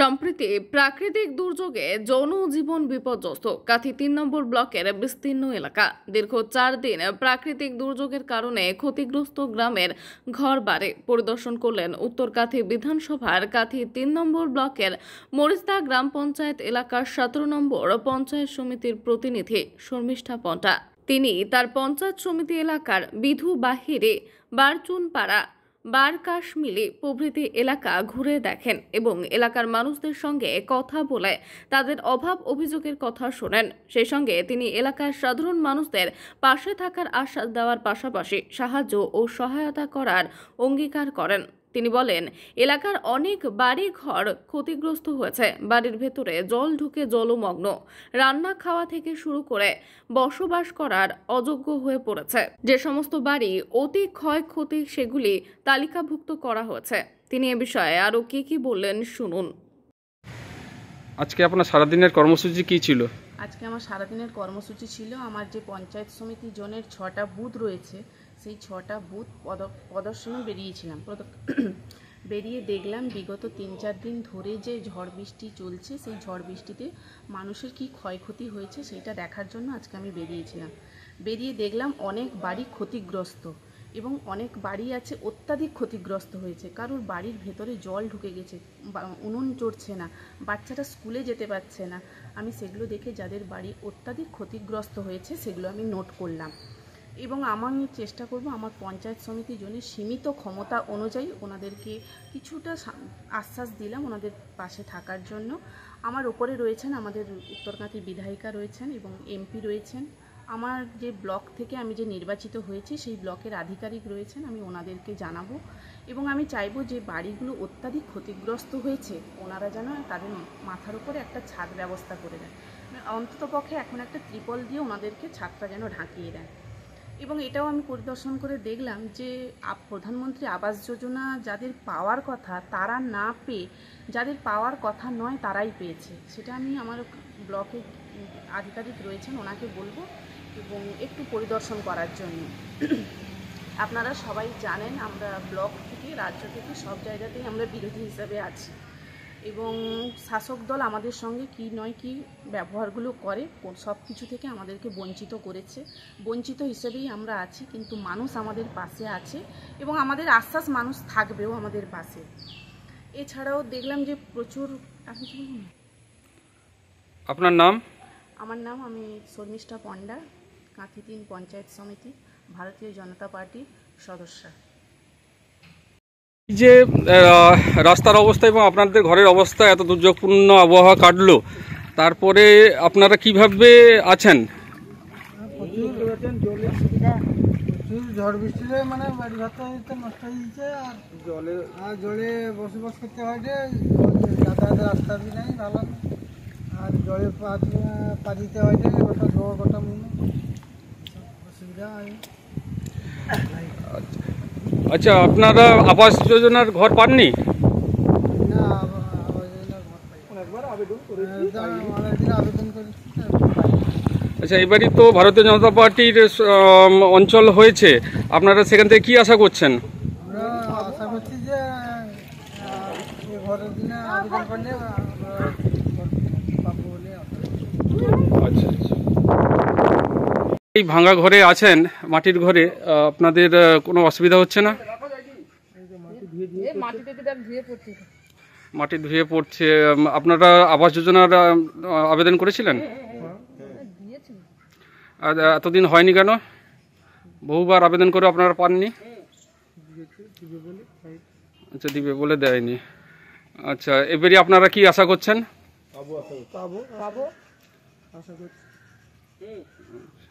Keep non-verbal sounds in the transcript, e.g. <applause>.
সম্প্রতি প্রাকৃতিক দুর্যোগে জনজীবন বিপর্যস্ত কাথি তিন নম্বর ব্লকের বিস্তীর্ণ এলাকা দীর্ঘ চার দিন প্রাকৃতিক দুর্যোগের কারণে ক্ষতিগ্রস্ত গ্রামের ঘর বাড়ি পরিদর্শন করলেন উত্তর কাথি বিধানসভার কাথি তিন নম্বর ব্লকের মরিস্তা গ্রাম পঞ্চায়েত এলাকার সতেরো নম্বর পঞ্চায়েত সমিতির প্রতিনিধি শর্মিষ্ঠা পন্টা তিনি তার পঞ্চায়েত সমিতি এলাকার বিধু বাহিরে বারচুনপাড়া বার মিলে প্রভৃতি এলাকা ঘুরে দেখেন এবং এলাকার মানুষদের সঙ্গে কথা বলে তাদের অভাব অভিযোগের কথা শোনেন সেই সঙ্গে তিনি এলাকার সাধারণ মানুষদের পাশে থাকার আশ্বাস দেওয়ার পাশাপাশি সাহায্য ও সহায়তা করার অঙ্গীকার করেন তিনি বলেন এলাকার অনেক বাড়ি ঘর ক্ষতিগ্রস্ত হয়েছে বাড়ির ভেতরে জল ঢুকে জলমগ্ন রান্না খাওয়া থেকে শুরু করে বসবাস করার অযোগ্য হয়ে পড়েছে যে সমস্ত বাড়ি অতি ক্ষয়ক্ষতি সেগুলি তালিকাভুক্ত করা হয়েছে তিনি এ বিষয়ে আরও কী কী বললেন শুনুন আজকে আপনার সারাদিনের কর্মসূচি কী ছিল আজকে আমার সারাদিনের কর্মসূচি ছিল আমার যে পঞ্চায়েত সমিতি জোনের ছটা বুথ রয়েছে সেই ছটা বুথ পদ প্রদর্শনে বেরিয়েছিলাম <clears throat> বেরিয়ে দেখলাম বিগত তিন চার দিন ধরে যে ঝড় বৃষ্টি চলছে সেই ঝড় বৃষ্টিতে মানুষের কি ক্ষয়ক্ষতি হয়েছে সেটা দেখার জন্য আজকে আমি বেরিয়েছিলাম বেরিয়ে দেখলাম অনেক বাড়ি ক্ষতিগ্রস্ত এবং অনেক বাড়ি আছে অত্যাধিক ক্ষতিগ্রস্ত হয়েছে কারোর বাড়ির ভেতরে জল ঢুকে গেছে উনুন চড়ছে না বাচ্চাটা স্কুলে যেতে পারছে না আমি সেগুলো দেখে যাদের বাড়ি অত্যাধিক ক্ষতিগ্রস্ত হয়েছে সেগুলো আমি নোট করলাম এবং আমি চেষ্টা করব আমার পঞ্চায়েত সমিতি জনের সীমিত ক্ষমতা অনুযায়ী ওনাদেরকে কিছুটা আশ্বাস দিলাম ওনাদের পাশে থাকার জন্য আমার ওপরে রয়েছেন আমাদের উত্তরকাঁথি বিধায়িকা রয়েছেন এবং এমপি রয়েছেন আমার যে ব্লক থেকে আমি যে নির্বাচিত হয়েছি সেই ব্লকের আধিকারিক রয়েছেন আমি ওনাদেরকে জানাবো এবং আমি চাইবো যে বাড়িগুলো অত্যাধিক ক্ষতিগ্রস্ত হয়েছে ওনারা যেন তাদের মাথার উপরে একটা ছাদ ব্যবস্থা করে দেন মানে অন্ততপক্ষে এখন একটা ত্রিপল দিয়ে ওনাদেরকে ছাদটা যেন ঢাকিয়ে দেন এবং এটাও আমি পরিদর্শন করে দেখলাম যে প্রধানমন্ত্রী আবাস যোজনা যাদের পাওয়ার কথা তারা না পেয়ে যাদের পাওয়ার কথা নয় তারাই পেয়েছে সেটা আমি আমার ব্লকে আধিকারিক রয়েছেন ওনাকে বলবো এবং একটু পরিদর্শন করার জন্য আপনারা সবাই জানেন আমরা ব্লক থেকে রাজ্য থেকে সব জায়গাতেই আমরা বিরোধী হিসাবে আছি এবং শাসক দল আমাদের সঙ্গে কি নয় কি ব্যবহারগুলো করে সব কিছু থেকে আমাদেরকে বঞ্চিত করেছে বঞ্চিত হিসেবেই আমরা আছি কিন্তু মানুষ আমাদের পাশে আছে এবং আমাদের আশ্বাস মানুষ থাকবেও আমাদের পাশে এছাড়াও দেখলাম যে প্রচুর আপনার নাম আমার নাম আমি শর্মিষ্ঠা পণ্ডা কাঁথি তিন পঞ্চায়েত সমিতি ভারতীয় জনতা পার্টির সদস্যা যে রাস্তার অবস্থা এবং আপনাদের ঘরের অবস্থা এত দুর্যোগপূর্ণ আবহাওয়া কাটলো তারপরে আপনারা কিভাবে আছেন ঝড় বৃষ্টিতে মানে নষ্ট আর জলে আর জলে বসবাস করতে যাতায়াতের রাস্তা ভালো আর জলে পা দিতে হয় যে মনে আচ্ছা আপনারা আবাস যোজনার ঘর পাননি হ্যাঁ, হ্যাঁ। আচ্ছা এবারই তো ভারতীয় জনতা পার্টির অঞ্চল হয়েছে আপনারা সেখান থেকে কি আশা করছেন আমরা আশা করছি যে ঘরের দিনে আবেদন করলে এই ভাঙা ঘরে আছেন মাটির ঘরে আপনাদের কোনো অসুবিধা হচ্ছে না মাটি ধুয়ে পড়ছে আপনারা আবাস যোজনার আবেদন করেছিলেন এতদিন হয়নি কেন বহুবার আবেদন করে আপনারা পাননি আচ্ছা দিবে বলে দেয়নি আচ্ছা এবারে আপনারা কি আশা করছেন পাবো আশা করছি